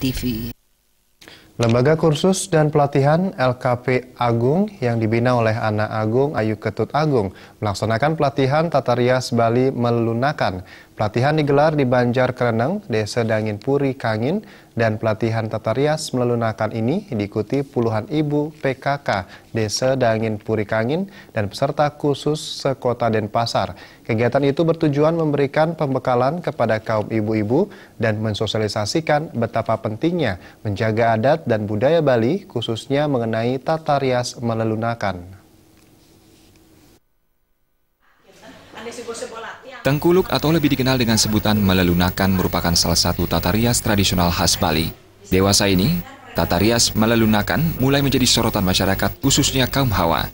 TV. Lembaga kursus dan pelatihan LKP Agung yang dibina oleh Ana Agung Ayu Ketut Agung melaksanakan pelatihan Tata Rias Bali Melunakan Pelatihan digelar di Banjar Kereneng, Desa Dangin Puri, Kangin, dan pelatihan tata rias melunakan ini diikuti puluhan ibu PKK Desa Dangin Puri, Kangin, dan peserta khusus sekota Denpasar. Kegiatan itu bertujuan memberikan pembekalan kepada kaum ibu-ibu dan mensosialisasikan betapa pentingnya menjaga adat dan budaya Bali, khususnya mengenai tata rias melelunakan. Tengkuluk atau lebih dikenal dengan sebutan melelunakan merupakan salah satu tata rias tradisional khas Bali. Dewasa ini, tata rias melelunakan mulai menjadi sorotan masyarakat khususnya kaum hawa.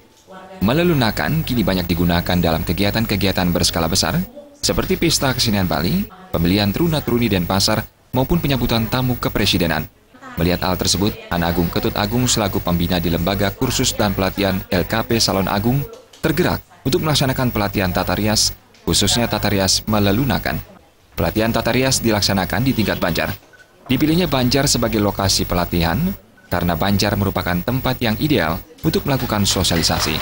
Melelunakan kini banyak digunakan dalam kegiatan-kegiatan berskala besar seperti pesta kesenian Bali, pembelian truna-truni dan pasar, maupun penyambutan tamu kepresidenan. Melihat hal tersebut, Anak Agung Ketut Agung selaku pembina di Lembaga Kursus dan Pelatihan LKP Salon Agung tergerak untuk melaksanakan pelatihan tata rias, khususnya tata rias melelunakan. Pelatihan tata rias dilaksanakan di tingkat Banjar. Dipilihnya Banjar sebagai lokasi pelatihan karena Banjar merupakan tempat yang ideal untuk melakukan sosialisasi.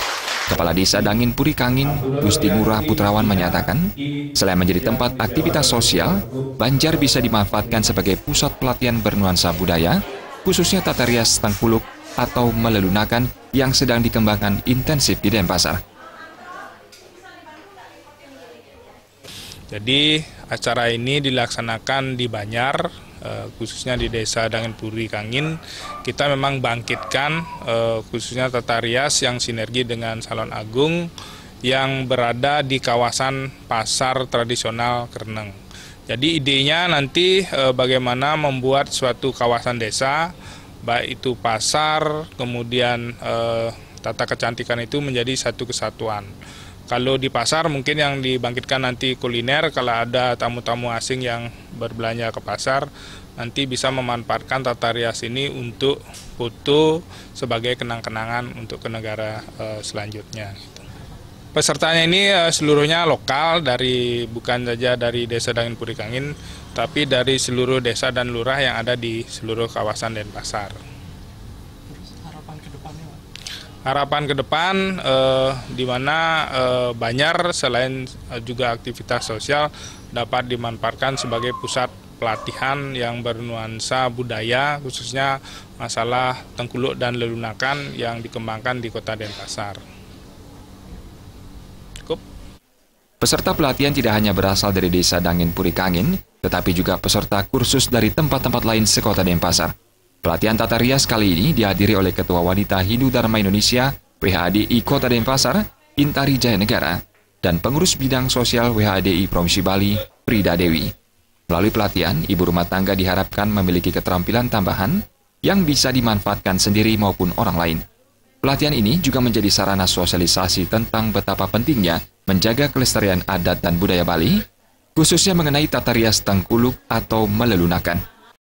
Kepala Desa Dangin Puri Kangin, Gusti Ngurah Putrawan menyatakan, selain menjadi tempat aktivitas sosial, Banjar bisa dimanfaatkan sebagai pusat pelatihan bernuansa budaya, khususnya tata rias tangkuluk atau melelunakan yang sedang dikembangkan intensif di Denpasar. Jadi acara ini dilaksanakan di Banyar, eh, khususnya di Desa Dangin Puri Kangin. Kita memang bangkitkan eh, khususnya tata rias yang sinergi dengan Salon Agung yang berada di kawasan pasar tradisional Kereneng. Jadi idenya nanti eh, bagaimana membuat suatu kawasan desa, baik itu pasar, kemudian tata kecantikan itu menjadi satu kesatuan. Kalau di pasar mungkin yang dibangkitkan nanti kuliner kalau ada tamu-tamu asing yang berbelanja ke pasar nanti bisa memanfaatkan tata rias ini untuk foto sebagai kenang-kenangan untuk ke negara eh, selanjutnya. Pesertanya ini eh, seluruhnya lokal dari bukan saja dari desa Dangin Purikangin tapi dari seluruh desa dan lurah yang ada di seluruh kawasan Denpasar harapan ke depan eh, di mana eh, Banjar selain eh, juga aktivitas sosial dapat dimanfaatkan sebagai pusat pelatihan yang bernuansa budaya khususnya masalah tengkuluk dan lelunakan yang dikembangkan di Kota Denpasar. Cukup. Peserta pelatihan tidak hanya berasal dari desa Dangin Purikangin, tetapi juga peserta kursus dari tempat-tempat lain sekota Denpasar. Pelatihan tata rias kali ini dihadiri oleh Ketua Wanita Hindu Dharma Indonesia WHDI Kota Denpasar, Intari Jaya Negara, dan pengurus bidang sosial WHDI Provinsi Bali, Prida Dewi. Melalui pelatihan, ibu rumah tangga diharapkan memiliki keterampilan tambahan yang bisa dimanfaatkan sendiri maupun orang lain. Pelatihan ini juga menjadi sarana sosialisasi tentang betapa pentingnya menjaga kelestarian adat dan budaya Bali, khususnya mengenai tata rias tengkuluk atau melelunakan.